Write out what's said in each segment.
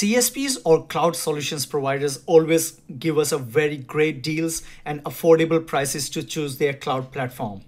CSPs or cloud solutions providers always give us a very great deals and affordable prices to choose their cloud platform.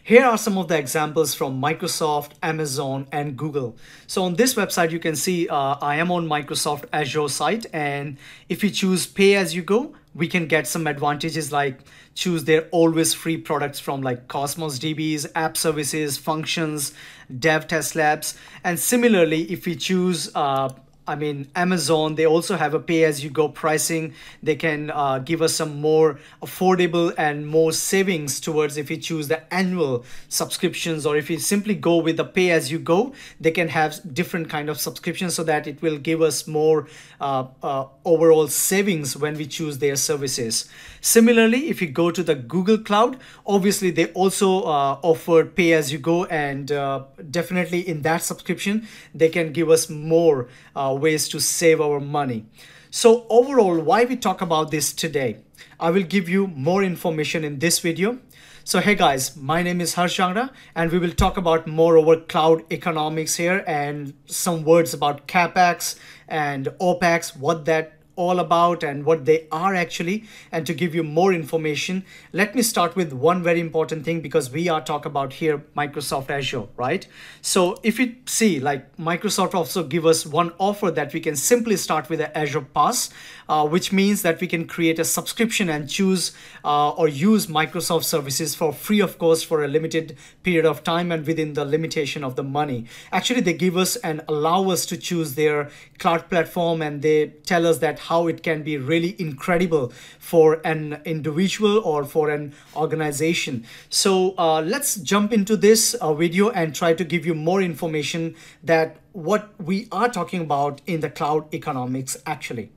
Here are some of the examples from Microsoft, Amazon, and Google. So on this website, you can see uh, I am on Microsoft Azure site. And if you choose pay as you go, we can get some advantages like choose their always free products from like Cosmos DBs, app services, functions, dev test labs. And similarly, if we choose uh, I mean, Amazon, they also have a pay as you go pricing. They can uh, give us some more affordable and more savings towards if you choose the annual subscriptions or if you simply go with the pay as you go, they can have different kind of subscriptions so that it will give us more uh, uh, overall savings when we choose their services. Similarly, if you go to the Google Cloud, obviously they also uh, offer pay as you go and uh, definitely in that subscription, they can give us more uh, ways to save our money. So overall, why we talk about this today? I will give you more information in this video. So hey guys, my name is Harshangra and we will talk about more over cloud economics here and some words about CapEx and OpEx, what that all about and what they are actually and to give you more information let me start with one very important thing because we are talk about here microsoft azure right so if you see like microsoft also give us one offer that we can simply start with the azure pass uh, which means that we can create a subscription and choose uh, or use microsoft services for free of course, for a limited period of time and within the limitation of the money actually they give us and allow us to choose their cloud platform and they tell us that how it can be really incredible for an individual or for an organization. So uh, let's jump into this uh, video and try to give you more information that what we are talking about in the cloud economics actually.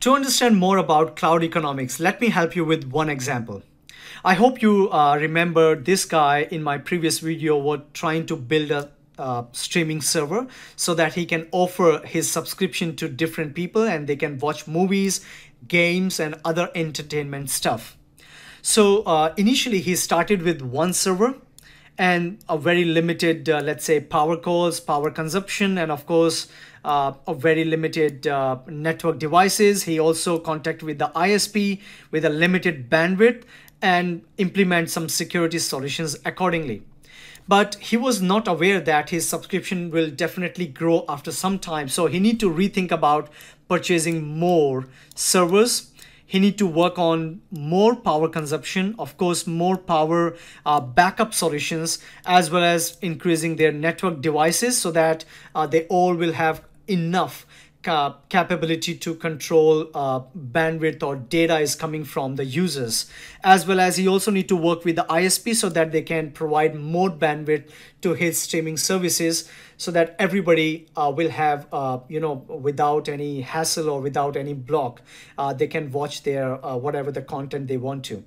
To understand more about cloud economics, let me help you with one example. I hope you uh, remember this guy in my previous video was trying to build a uh, streaming server so that he can offer his subscription to different people and they can watch movies, games, and other entertainment stuff. So uh, initially, he started with one server and a very limited, uh, let's say, power calls, power consumption, and of course, uh, a very limited uh, network devices. He also contact with the ISP with a limited bandwidth and implement some security solutions accordingly but he was not aware that his subscription will definitely grow after some time. So he need to rethink about purchasing more servers. He need to work on more power consumption, of course, more power uh, backup solutions, as well as increasing their network devices so that uh, they all will have enough cap capability to control uh, bandwidth or data is coming from the users as well as you also need to work with the isp so that they can provide more bandwidth to his streaming services so that everybody uh, will have uh, you know without any hassle or without any block uh, they can watch their uh, whatever the content they want to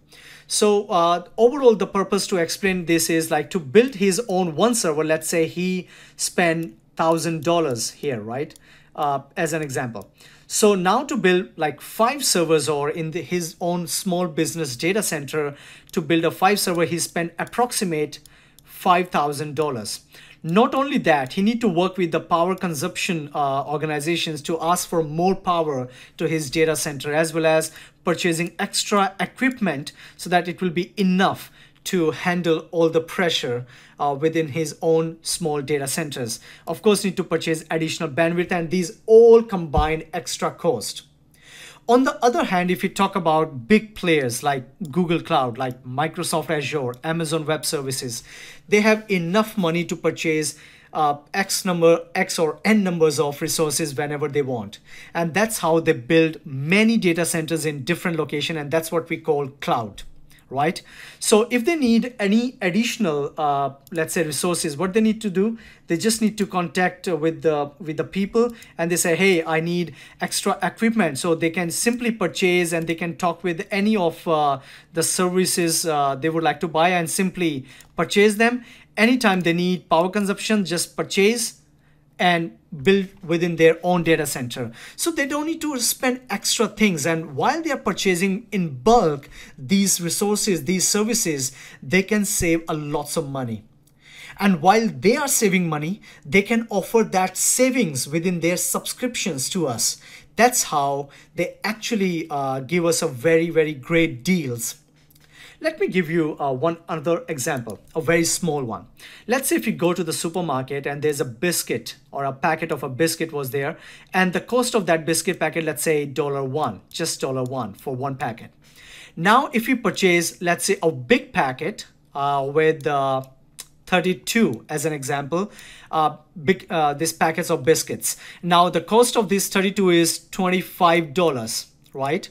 so uh, overall the purpose to explain this is like to build his own one server let's say he spent thousand dollars here right uh, as an example. So now to build like five servers or in the, his own small business data center to build a five server, he spent approximate $5,000. Not only that, he need to work with the power consumption uh, organizations to ask for more power to his data center as well as purchasing extra equipment so that it will be enough to handle all the pressure uh, within his own small data centers. Of course, need to purchase additional bandwidth and these all combine extra cost. On the other hand, if you talk about big players like Google Cloud, like Microsoft Azure, Amazon Web Services, they have enough money to purchase uh, X number, X or N numbers of resources whenever they want. And that's how they build many data centers in different location. And that's what we call cloud right? So if they need any additional, uh, let's say resources, what they need to do, they just need to contact uh, with the with the people and they say, hey, I need extra equipment. So they can simply purchase and they can talk with any of uh, the services uh, they would like to buy and simply purchase them. Anytime they need power consumption, just purchase and build within their own data center. So they don't need to spend extra things. And while they are purchasing in bulk these resources, these services, they can save a lots of money. And while they are saving money, they can offer that savings within their subscriptions to us. That's how they actually uh, give us a very, very great deals. Let me give you uh, one another example, a very small one. Let's say if you go to the supermarket and there's a biscuit or a packet of a biscuit was there, and the cost of that biscuit packet, let's say dollar one, just dollar one for one packet. Now, if you purchase, let's say a big packet uh, with uh, 32 as an example uh, big uh, these packets of biscuits now the cost of this 32 is $25 right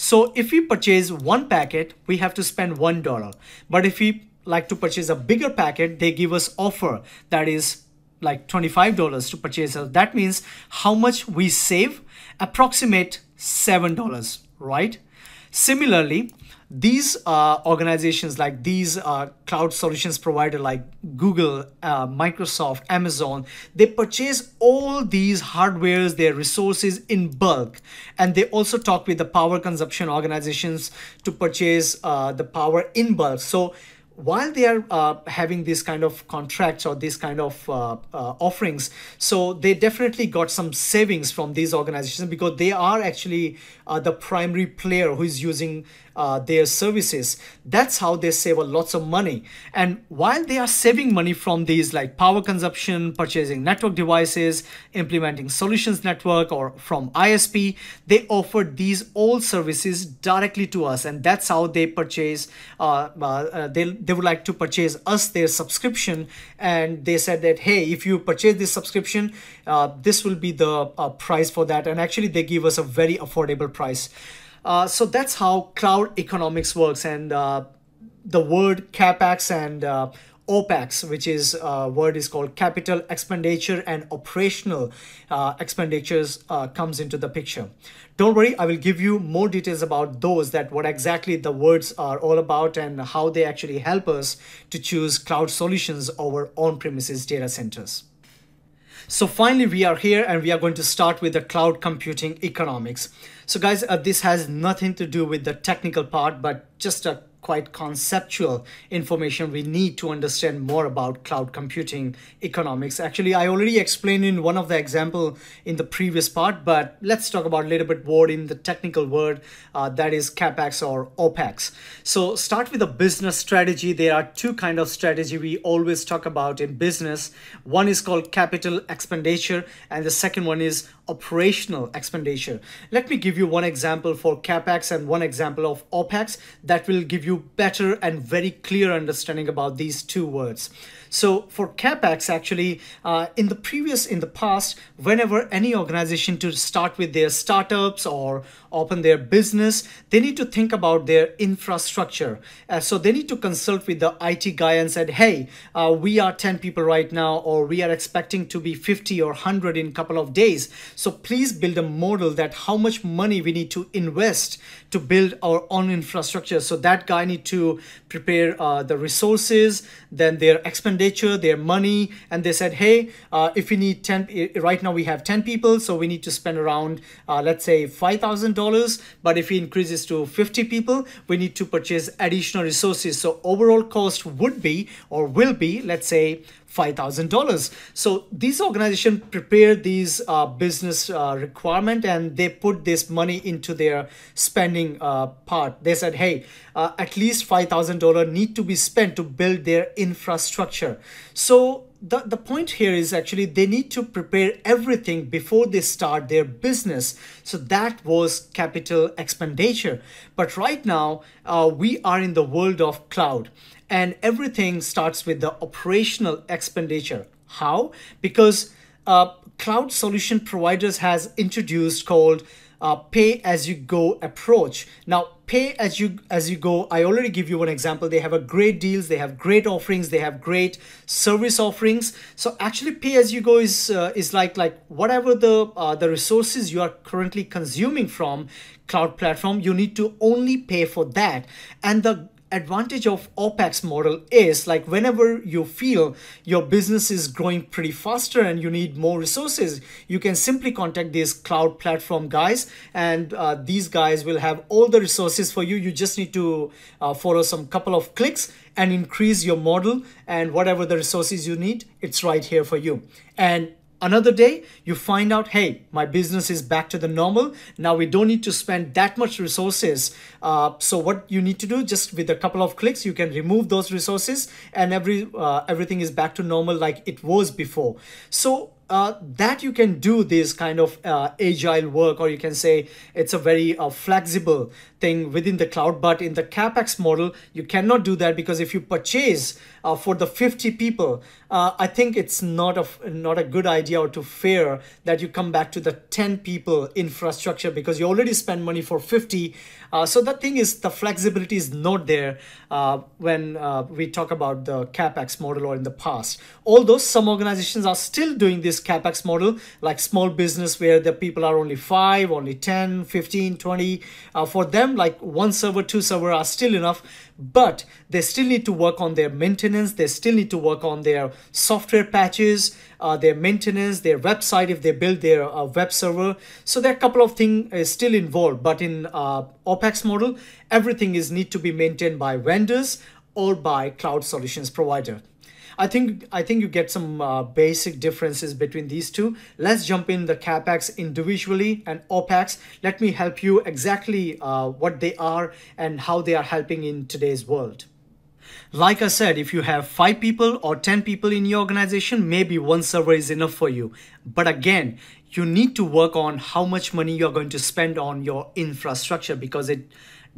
so if we purchase one packet, we have to spend $1. But if we like to purchase a bigger packet, they give us offer that is like $25 to purchase. So that means how much we save approximate $7, right? Similarly, these uh, organizations like these uh, cloud solutions provider like google uh, microsoft amazon they purchase all these hardwares their resources in bulk and they also talk with the power consumption organizations to purchase uh, the power in bulk so while they are uh, having these kind of contracts or these kind of uh, uh, offerings, so they definitely got some savings from these organizations because they are actually uh, the primary player who is using uh, their services. That's how they save lots of money. And while they are saving money from these like power consumption, purchasing network devices, implementing solutions network or from ISP, they offer these all services directly to us. And that's how they purchase, uh, they they would like to purchase us their subscription and they said that hey if you purchase this subscription uh, this will be the uh, price for that and actually they give us a very affordable price uh, so that's how cloud economics works and uh, the word capex and uh, OPEX, which is uh, word is called capital expenditure and operational uh, expenditures uh, comes into the picture. Don't worry, I will give you more details about those that what exactly the words are all about and how they actually help us to choose cloud solutions over on-premises data centers. So finally, we are here and we are going to start with the cloud computing economics. So guys, uh, this has nothing to do with the technical part, but just a quite conceptual information we need to understand more about cloud computing economics. Actually, I already explained in one of the example in the previous part, but let's talk about a little bit more in the technical word uh, that is CapEx or OpEx. So start with a business strategy. There are two kind of strategy we always talk about in business. One is called capital expenditure and the second one is operational expenditure. Let me give you one example for CapEx and one example of OpEx that will give you better and very clear understanding about these two words. So for CapEx, actually, uh, in the previous, in the past, whenever any organization to start with their startups or open their business, they need to think about their infrastructure. Uh, so they need to consult with the IT guy and said, hey, uh, we are 10 people right now, or we are expecting to be 50 or 100 in a couple of days. So please build a model that how much money we need to invest to build our own infrastructure. So that guy need to prepare uh, the resources, then their expenditure expenditure, their money, and they said, hey, uh, if we need 10, right now we have 10 people, so we need to spend around, uh, let's say $5,000, but if we increase this to 50 people, we need to purchase additional resources. So overall cost would be or will be, let's say $5,000. So these organizations prepare these uh, business uh, requirement and they put this money into their spending uh, part. They said, hey, uh, at least $5,000 need to be spent to build their infrastructure. So the, the point here is actually they need to prepare everything before they start their business. So that was capital expenditure. But right now, uh, we are in the world of cloud and everything starts with the operational expenditure. How? Because uh, cloud solution providers has introduced called uh, pay as you go approach. Now, pay as you as you go. I already give you one example. They have a great deals. They have great offerings. They have great service offerings. So actually, pay as you go is uh, is like like whatever the uh, the resources you are currently consuming from cloud platform, you need to only pay for that. And the advantage of OPEX model is like whenever you feel your business is growing pretty faster and you need more resources, you can simply contact these cloud platform guys and uh, these guys will have all the resources for you. You just need to uh, follow some couple of clicks and increase your model and whatever the resources you need, it's right here for you. And Another day, you find out, hey, my business is back to the normal. Now we don't need to spend that much resources. Uh, so what you need to do, just with a couple of clicks, you can remove those resources and every uh, everything is back to normal like it was before. So uh, that you can do this kind of uh, agile work, or you can say it's a very uh, flexible thing within the cloud. But in the capex model, you cannot do that because if you purchase uh, for the fifty people, uh, I think it's not a not a good idea or to fear that you come back to the ten people infrastructure because you already spend money for fifty. Uh, so the thing is the flexibility is not there uh, when uh, we talk about the capex model or in the past. Although some organizations are still doing this capex model like small business where the people are only 5, only 10, 15, 20. Uh, for them like one server, two server are still enough but they still need to work on their maintenance. They still need to work on their software patches uh, their maintenance, their website if they build their uh, web server. So there are a couple of things uh, still involved, but in uh, OPEX model, everything is need to be maintained by vendors or by cloud solutions provider. I think I think you get some uh, basic differences between these two. Let's jump in the capex individually and opex. Let me help you exactly uh, what they are and how they are helping in today's world. Like I said, if you have 5 people or 10 people in your organization, maybe one server is enough for you. But again, you need to work on how much money you're going to spend on your infrastructure because it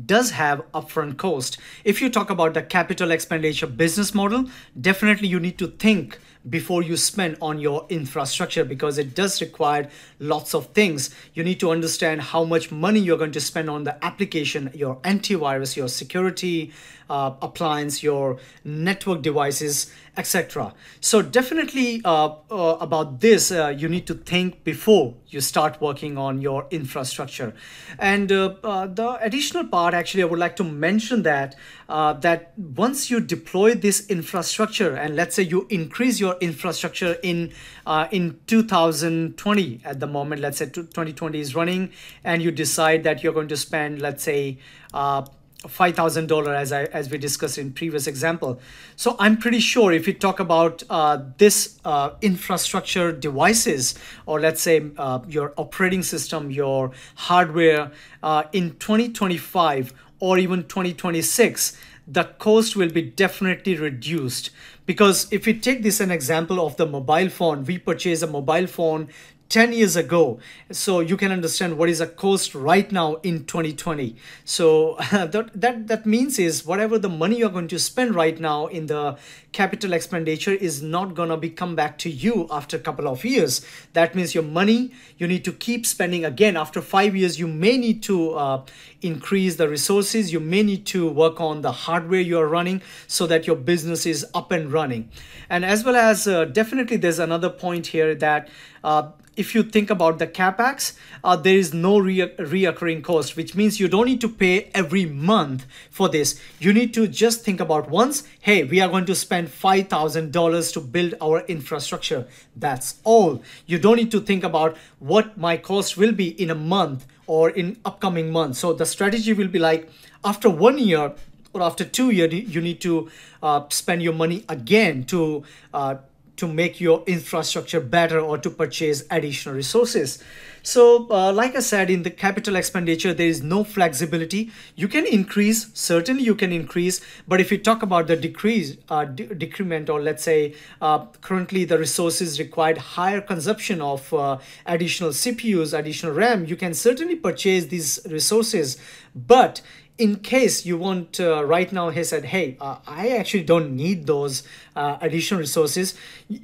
does have upfront cost. If you talk about the capital expenditure business model, definitely you need to think before you spend on your infrastructure because it does require lots of things. You need to understand how much money you're going to spend on the application, your antivirus, your security uh, appliance, your network devices, etc. So definitely uh, uh, about this, uh, you need to think before you start working on your infrastructure. And uh, uh, the additional part, actually, I would like to mention that that once you deploy this infrastructure, and let's say you increase your your infrastructure in uh, in 2020 at the moment let's say 2020 is running and you decide that you're going to spend let's say uh, $5000 as i as we discussed in previous example so i'm pretty sure if you talk about uh, this uh, infrastructure devices or let's say uh, your operating system your hardware uh, in 2025 or even 2026 the cost will be definitely reduced because if we take this an example of the mobile phone, we purchase a mobile phone 10 years ago so you can understand what is a cost right now in 2020 so that that that means is whatever the money you're going to spend right now in the capital expenditure is not gonna be come back to you after a couple of years that means your money you need to keep spending again after five years you may need to uh, increase the resources you may need to work on the hardware you are running so that your business is up and running and as well as uh, definitely there's another point here that uh, if you think about the capex, uh, there is no re reoccurring cost, which means you don't need to pay every month for this. You need to just think about once, hey, we are going to spend $5,000 to build our infrastructure. That's all. You don't need to think about what my cost will be in a month or in upcoming months. So the strategy will be like after one year, or after two years, you need to uh, spend your money again to uh, to make your infrastructure better or to purchase additional resources. So uh, like I said, in the capital expenditure, there is no flexibility. You can increase, certainly you can increase, but if you talk about the decrease, uh, de decrement, or let's say uh, currently the resources required higher consumption of uh, additional CPUs, additional RAM, you can certainly purchase these resources. But in case you want uh, right now he said hey uh, i actually don't need those uh, additional resources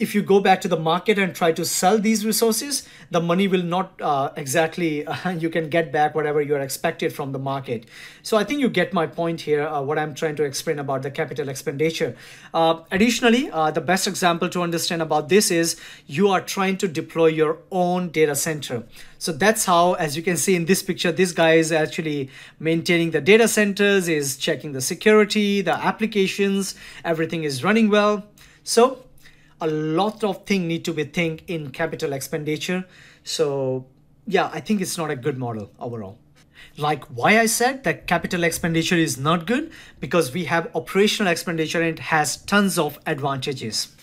if you go back to the market and try to sell these resources the money will not uh, exactly you can get back whatever you're expected from the market so i think you get my point here uh, what i'm trying to explain about the capital expenditure uh, additionally the best example to understand about this is you are trying to deploy your own data center so that's how, as you can see in this picture, this guy is actually maintaining the data centers, is checking the security, the applications, everything is running well. So a lot of thing need to be think in capital expenditure. So yeah, I think it's not a good model overall. Like why I said that capital expenditure is not good because we have operational expenditure and it has tons of advantages.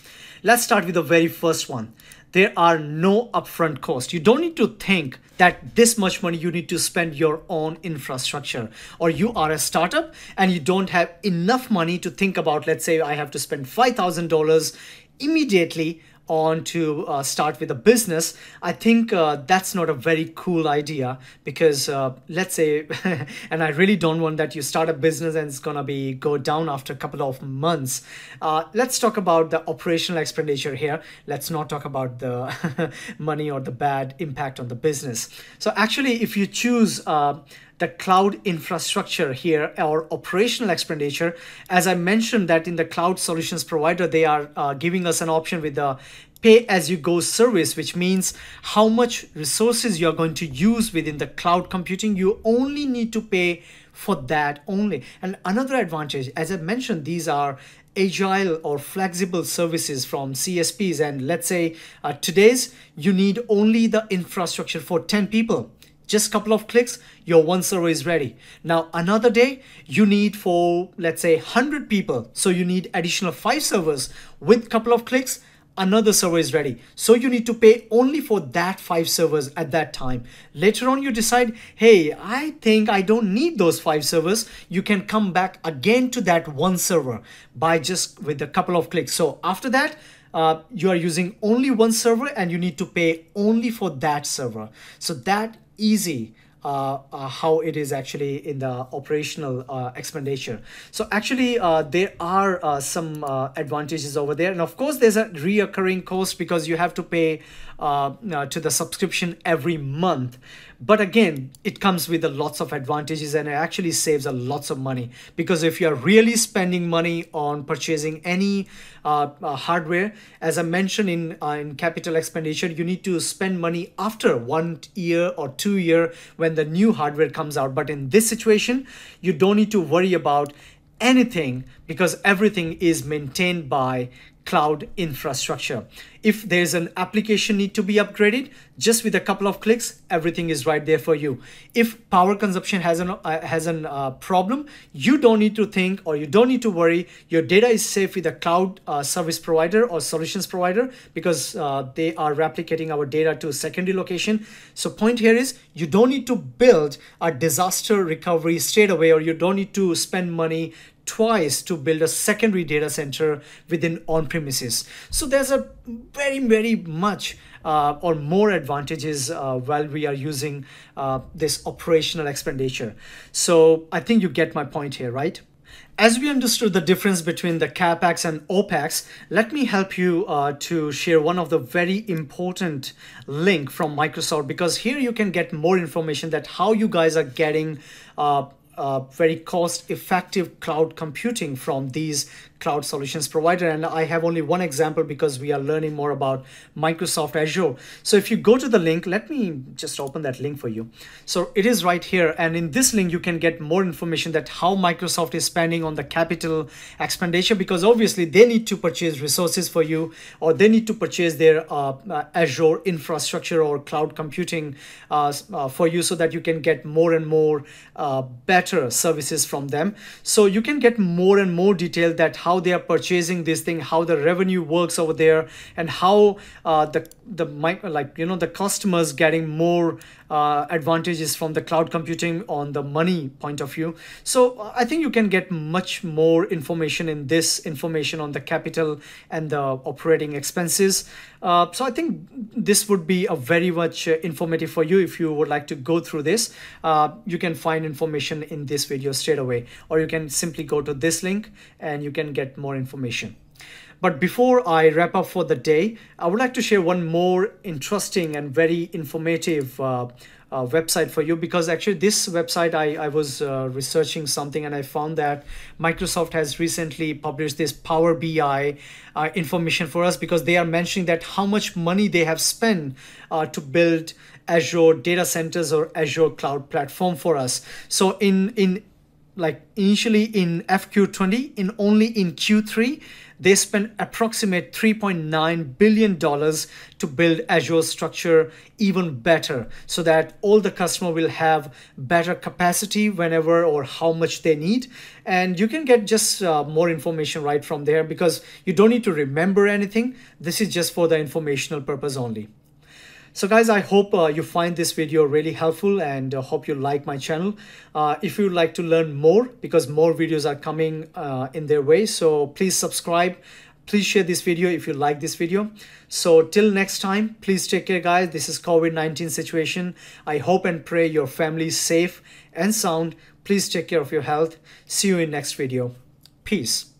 Let's start with the very first one, there are no upfront costs. You don't need to think that this much money you need to spend your own infrastructure or you are a startup and you don't have enough money to think about let's say I have to spend $5,000 immediately on to uh, start with a business, I think uh, that's not a very cool idea because uh, let's say, and I really don't want that you start a business and it's gonna be go down after a couple of months. Uh, let's talk about the operational expenditure here. Let's not talk about the money or the bad impact on the business. So actually, if you choose uh, the cloud infrastructure here or operational expenditure. As I mentioned that in the cloud solutions provider, they are uh, giving us an option with the pay as you go service, which means how much resources you're going to use within the cloud computing. You only need to pay for that only. And another advantage, as I mentioned, these are agile or flexible services from CSPs. And let's say uh, today's, you need only the infrastructure for 10 people just a couple of clicks your one server is ready now another day you need for let's say 100 people so you need additional five servers with couple of clicks another server is ready so you need to pay only for that five servers at that time later on you decide hey i think i don't need those five servers you can come back again to that one server by just with a couple of clicks so after that uh, you are using only one server and you need to pay only for that server so that easy uh, uh, how it is actually in the operational uh, expenditure. So actually, uh, there are uh, some uh, advantages over there. And of course, there's a reoccurring cost because you have to pay to the subscription every month. But again, it comes with lots of advantages and it actually saves a lots of money because if you're really spending money on purchasing any uh, uh, hardware, as I mentioned in, uh, in capital expenditure, you need to spend money after one year or two year when the new hardware comes out. But in this situation, you don't need to worry about anything because everything is maintained by cloud infrastructure. If there's an application need to be upgraded, just with a couple of clicks, everything is right there for you. If power consumption has an, uh, has an uh, problem, you don't need to think or you don't need to worry. Your data is safe with a cloud uh, service provider or solutions provider because uh, they are replicating our data to secondary location. So point here is you don't need to build a disaster recovery straight away or you don't need to spend money twice to build a secondary data center within on-premises. So there's a very, very much uh, or more advantages uh, while we are using uh, this operational expenditure. So I think you get my point here, right? As we understood the difference between the capex and opex, let me help you uh, to share one of the very important link from Microsoft because here you can get more information that how you guys are getting uh, uh, very cost effective cloud computing from these cloud solutions provider and i have only one example because we are learning more about microsoft azure so if you go to the link let me just open that link for you so it is right here and in this link you can get more information that how microsoft is spending on the capital expenditure because obviously they need to purchase resources for you or they need to purchase their uh, uh azure infrastructure or cloud computing uh, uh, for you so that you can get more and more better better services from them. So you can get more and more detail that how they are purchasing this thing, how the revenue works over there and how uh, the, the like, you know, the customers getting more uh, advantages from the cloud computing on the money point of view. So uh, I think you can get much more information in this information on the capital and the operating expenses. Uh, so I think this would be a very much uh, informative for you if you would like to go through this. Uh, you can find information in this video straight away or you can simply go to this link and you can get more information. But before I wrap up for the day, I would like to share one more interesting and very informative uh, uh, website for you because actually this website I, I was uh, researching something and I found that Microsoft has recently published this Power BI uh, information for us because they are mentioning that how much money they have spent uh, to build Azure data centers or Azure cloud platform for us. So in in like initially in FQ20 in only in Q3 they spent approximate 3.9 billion dollars to build Azure structure even better so that all the customer will have better capacity whenever or how much they need and you can get just uh, more information right from there because you don't need to remember anything this is just for the informational purpose only so guys, I hope uh, you find this video really helpful and uh, hope you like my channel. Uh, if you'd like to learn more, because more videos are coming uh, in their way, so please subscribe. Please share this video if you like this video. So till next time, please take care guys. This is COVID-19 situation. I hope and pray your family is safe and sound. Please take care of your health. See you in next video. Peace.